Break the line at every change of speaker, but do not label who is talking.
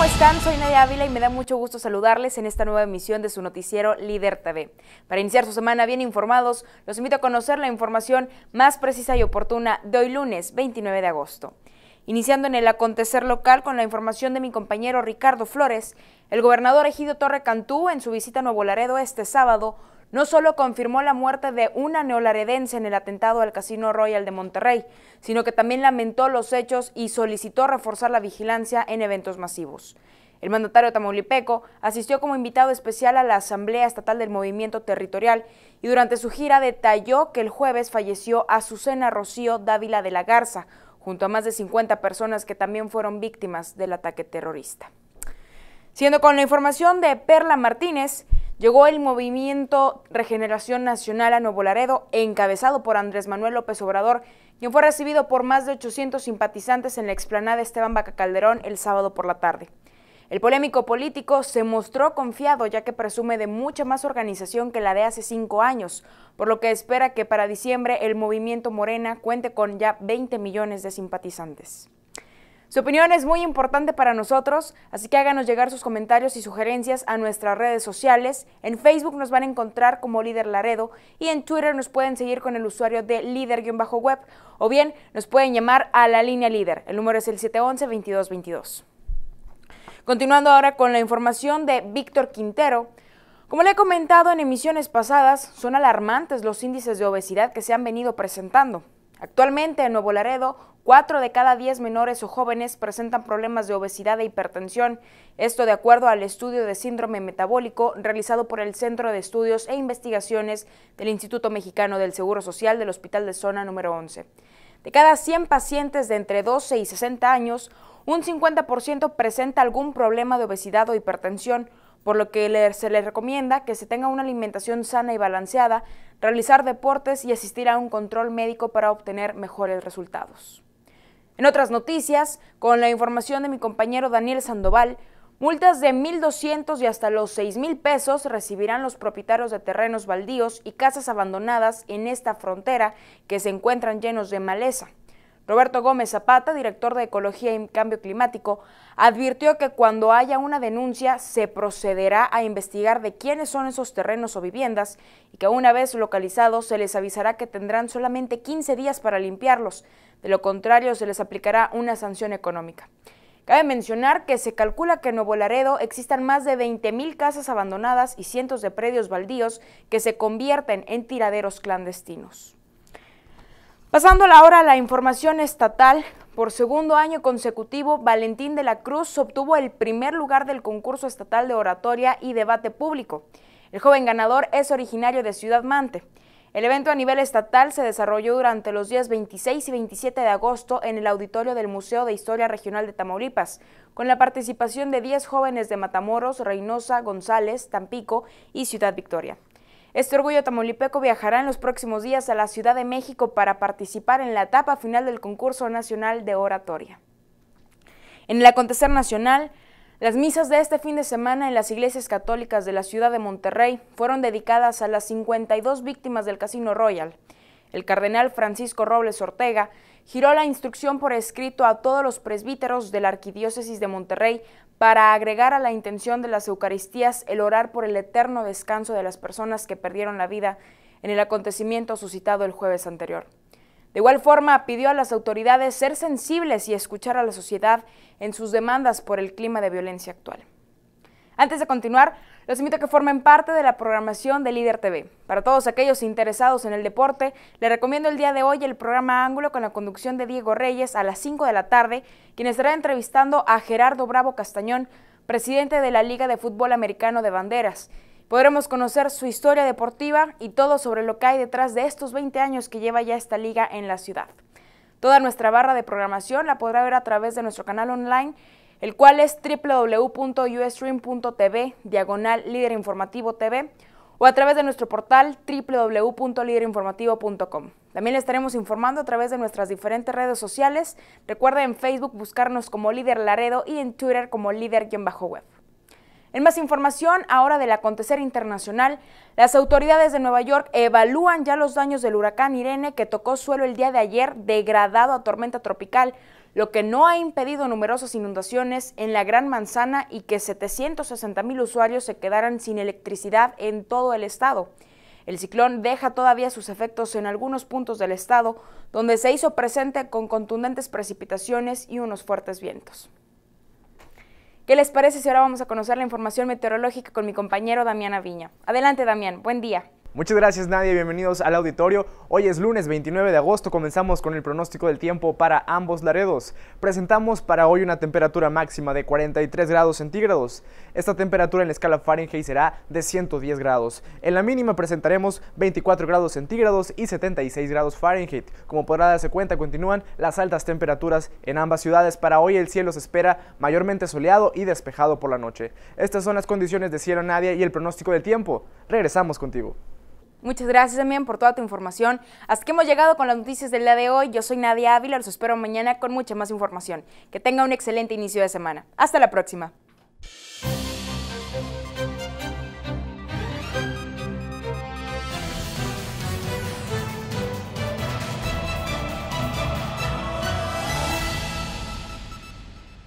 ¿Cómo están? Soy Nadia Ávila y me da mucho gusto saludarles en esta nueva emisión de su noticiero Líder TV. Para iniciar su semana bien informados, los invito a conocer la información más precisa y oportuna de hoy lunes 29 de agosto. Iniciando en el acontecer local con la información de mi compañero Ricardo Flores, el gobernador Egidio Torre Cantú en su visita a Nuevo Laredo este sábado no solo confirmó la muerte de una neolaredense en el atentado al Casino Royal de Monterrey, sino que también lamentó los hechos y solicitó reforzar la vigilancia en eventos masivos. El mandatario tamaulipeco asistió como invitado especial a la Asamblea Estatal del Movimiento Territorial y durante su gira detalló que el jueves falleció Azucena Rocío Dávila de la Garza, junto a más de 50 personas que también fueron víctimas del ataque terrorista. Siendo con la información de Perla Martínez, llegó el movimiento Regeneración Nacional a Nuevo Laredo, encabezado por Andrés Manuel López Obrador, quien fue recibido por más de 800 simpatizantes en la explanada Esteban Baca Calderón el sábado por la tarde. El polémico político se mostró confiado ya que presume de mucha más organización que la de hace cinco años, por lo que espera que para diciembre el movimiento Morena cuente con ya 20 millones de simpatizantes. Su opinión es muy importante para nosotros, así que háganos llegar sus comentarios y sugerencias a nuestras redes sociales. En Facebook nos van a encontrar como Líder Laredo y en Twitter nos pueden seguir con el usuario de líder-web o bien nos pueden llamar a la línea líder. El número es el 711-2222. Continuando ahora con la información de Víctor Quintero, como le he comentado en emisiones pasadas, son alarmantes los índices de obesidad que se han venido presentando. Actualmente en Nuevo Laredo, 4 de cada 10 menores o jóvenes presentan problemas de obesidad e hipertensión. Esto de acuerdo al estudio de síndrome metabólico realizado por el Centro de Estudios e Investigaciones del Instituto Mexicano del Seguro Social del Hospital de Zona número 11. De cada 100 pacientes de entre 12 y 60 años, un 50% presenta algún problema de obesidad o hipertensión, por lo que se les recomienda que se tenga una alimentación sana y balanceada, realizar deportes y asistir a un control médico para obtener mejores resultados. En otras noticias, con la información de mi compañero Daniel Sandoval, multas de 1.200 y hasta los 6.000 pesos recibirán los propietarios de terrenos baldíos y casas abandonadas en esta frontera que se encuentran llenos de maleza. Roberto Gómez Zapata, director de Ecología y Cambio Climático, advirtió que cuando haya una denuncia se procederá a investigar de quiénes son esos terrenos o viviendas y que una vez localizados se les avisará que tendrán solamente 15 días para limpiarlos, de lo contrario se les aplicará una sanción económica. Cabe mencionar que se calcula que en Nuevo Laredo existan más de 20.000 casas abandonadas y cientos de predios baldíos que se convierten en tiraderos clandestinos. Pasando ahora a la información estatal, por segundo año consecutivo, Valentín de la Cruz obtuvo el primer lugar del concurso estatal de oratoria y debate público. El joven ganador es originario de Ciudad Mante. El evento a nivel estatal se desarrolló durante los días 26 y 27 de agosto en el auditorio del Museo de Historia Regional de Tamaulipas, con la participación de 10 jóvenes de Matamoros, Reynosa, González, Tampico y Ciudad Victoria. Este orgullo tamolipeco viajará en los próximos días a la Ciudad de México para participar en la etapa final del concurso nacional de oratoria. En el acontecer nacional, las misas de este fin de semana en las iglesias católicas de la ciudad de Monterrey fueron dedicadas a las 52 víctimas del Casino Royal. El cardenal Francisco Robles Ortega giró la instrucción por escrito a todos los presbíteros de la Arquidiócesis de Monterrey para agregar a la intención de las Eucaristías el orar por el eterno descanso de las personas que perdieron la vida en el acontecimiento suscitado el jueves anterior. De igual forma, pidió a las autoridades ser sensibles y escuchar a la sociedad en sus demandas por el clima de violencia actual. Antes de continuar, los invito a que formen parte de la programación de Líder TV. Para todos aquellos interesados en el deporte, les recomiendo el día de hoy el programa Ángulo con la conducción de Diego Reyes a las 5 de la tarde, quien estará entrevistando a Gerardo Bravo Castañón, presidente de la Liga de Fútbol Americano de Banderas. Podremos conocer su historia deportiva y todo sobre lo que hay detrás de estos 20 años que lleva ya esta liga en la ciudad. Toda nuestra barra de programación la podrá ver a través de nuestro canal online el cual es www.ustream.tv, diagonal líder TV, o a través de nuestro portal www.liderinformativo.com. También le estaremos informando a través de nuestras diferentes redes sociales. Recuerda en Facebook buscarnos como Líder Laredo y en Twitter como Líder-Web. En más información, ahora del acontecer internacional, las autoridades de Nueva York evalúan ya los daños del huracán Irene que tocó suelo el día de ayer, degradado a tormenta tropical, lo que no ha impedido numerosas inundaciones en la Gran Manzana y que 760 mil usuarios se quedaran sin electricidad en todo el estado. El ciclón deja todavía sus efectos en algunos puntos del estado, donde se hizo presente con contundentes precipitaciones y unos fuertes vientos. ¿Qué les parece si ahora vamos a conocer la información meteorológica con mi compañero Damián Aviña? Adelante, Damián, buen día. Muchas gracias Nadia, bienvenidos al auditorio. Hoy es lunes 29 de agosto, comenzamos con el pronóstico del tiempo para ambos laredos. Presentamos para hoy una temperatura máxima de 43 grados centígrados. Esta temperatura en la escala Fahrenheit será de 110 grados. En la mínima presentaremos 24 grados centígrados y 76 grados Fahrenheit. Como podrá darse cuenta, continúan las altas temperaturas en ambas ciudades. Para hoy el cielo se espera mayormente soleado y despejado por la noche. Estas son las condiciones de cielo Nadia y el pronóstico del tiempo. Regresamos contigo. Muchas gracias, también por toda tu información. Hasta que hemos llegado con las noticias del día de hoy. Yo soy Nadia Ávila, los espero mañana con mucha más información. Que tenga un excelente inicio de semana. Hasta la próxima.